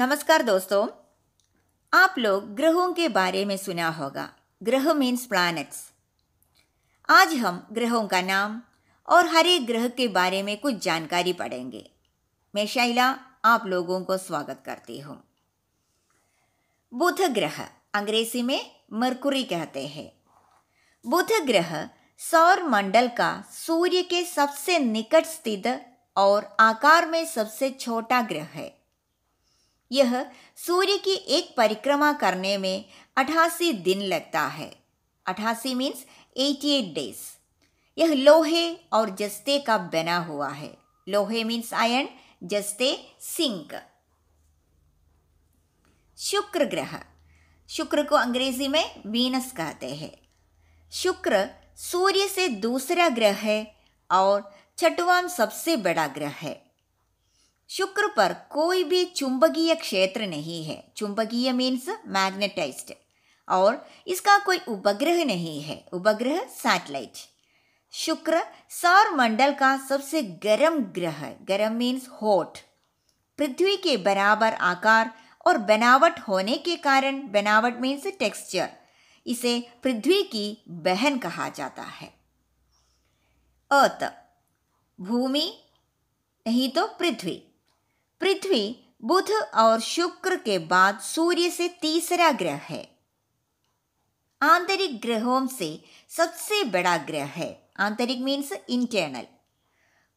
नमस्कार दोस्तों आप लोग ग्रहों के बारे में सुना होगा ग्रह मीन्स प्लैनेट्स आज हम ग्रहों का नाम और हर एक ग्रह के बारे में कुछ जानकारी पढ़ेंगे मैं शैला आप लोगों को स्वागत करती हूँ बुध ग्रह अंग्रेजी में मरकुरी कहते हैं बुध ग्रह सौर मंडल का सूर्य के सबसे निकट स्थित और आकार में सबसे छोटा ग्रह है यह सूर्य की एक परिक्रमा करने में अठासी दिन लगता है अठासी मीन्स एटी एट डेज यह लोहे और जस्ते का बना हुआ है लोहे मीन्स आयन जस्ते सिंक शुक्र ग्रह शुक्र को अंग्रेजी में वीनस कहते हैं शुक्र सूर्य से दूसरा ग्रह है और छठवां सबसे बड़ा ग्रह है शुक्र पर कोई भी चुंबकीय क्षेत्र नहीं है चुंबकीय मीन्स मैग्नेटाइज्ड और इसका कोई उपग्रह नहीं है उपग्रह सैटेलाइट शुक्र सौर मंडल का सबसे गर्म ग्रह गर्म मीन्स हॉट पृथ्वी के बराबर आकार और बनावट होने के कारण बनावट मीन्स टेक्सचर इसे पृथ्वी की बहन कहा जाता है अर्थ भूमि नहीं तो पृथ्वी पृथ्वी बुध और शुक्र के बाद सूर्य से तीसरा ग्रह है आंतरिक ग्रहों से सबसे बड़ा ग्रह है आंतरिक मीन्स इंटरनल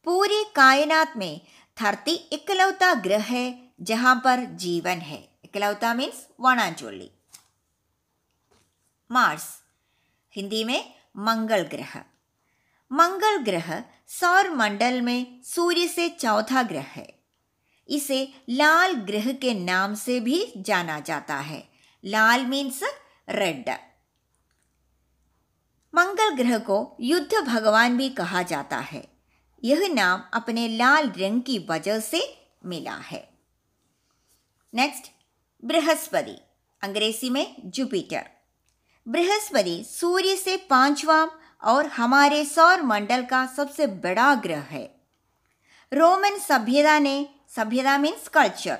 पूरे कायनात में धरती इकलौता ग्रह है जहां पर जीवन है इकलौता मीन्स वनाचोली मार्स हिंदी में मंगल ग्रह मंगल ग्रह सौर मंडल में सूर्य से चौथा ग्रह है इसे लाल ग्रह के नाम से भी जाना जाता है लाल मीन्स रेड मंगल ग्रह को युद्ध भगवान भी कहा जाता है यह नाम अपने लाल रंग की वजह से मिला है नेक्स्ट बृहस्पति अंग्रेजी में जुपिटर बृहस्पति सूर्य से पांचवा और हमारे सौर मंडल का सबसे बड़ा ग्रह है रोमन सभ्यता ने सभ्यता मीन्स कल्चर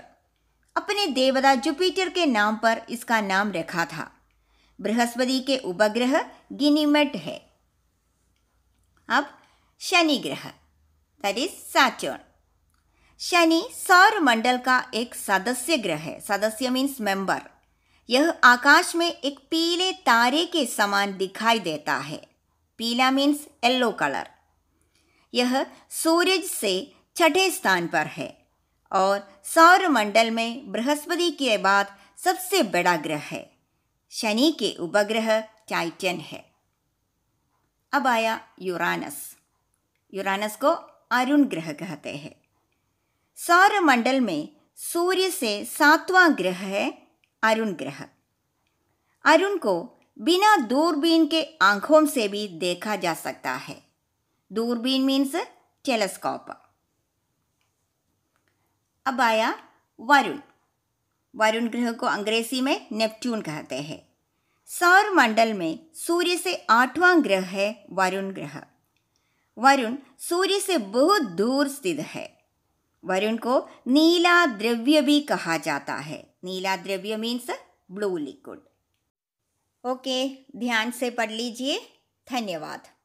अपने देवता जुपिटर के नाम पर इसका नाम रखा था बृहस्पति के उपग्रह गिनीमेट है अब शनि ग्रह दैट इज सैटर्न शनि सौर मंडल का एक सदस्य ग्रह है सदस्य मीन्स मेंबर यह आकाश में एक पीले तारे के समान दिखाई देता है पीला मीन्स येलो कलर यह सूरज से छठे स्थान पर है और सौरमंडल में बृहस्पति के बाद सबसे बड़ा ग्रह है शनि के उपग्रह टाइटन है अब आया यूरानस यूरानस को अरुण ग्रह कहते हैं सौरमंडल में सूर्य से सातवां ग्रह है अरुण ग्रह अरुण को बिना दूरबीन के आंखों से भी देखा जा सकता है दूरबीन मीन्स टेलीस्कोप अब आया वरुण वरुण ग्रह को अंग्रेजी में नेपट्यून कहते हैं सौर मंडल में सूर्य से आठवां ग्रह है वरुण ग्रह वरुण सूर्य से बहुत दूर स्थित है वरुण को नीला द्रव्य भी कहा जाता है नीला द्रव्य मीन्स ब्लू लिक्विड ओके ध्यान से पढ़ लीजिए धन्यवाद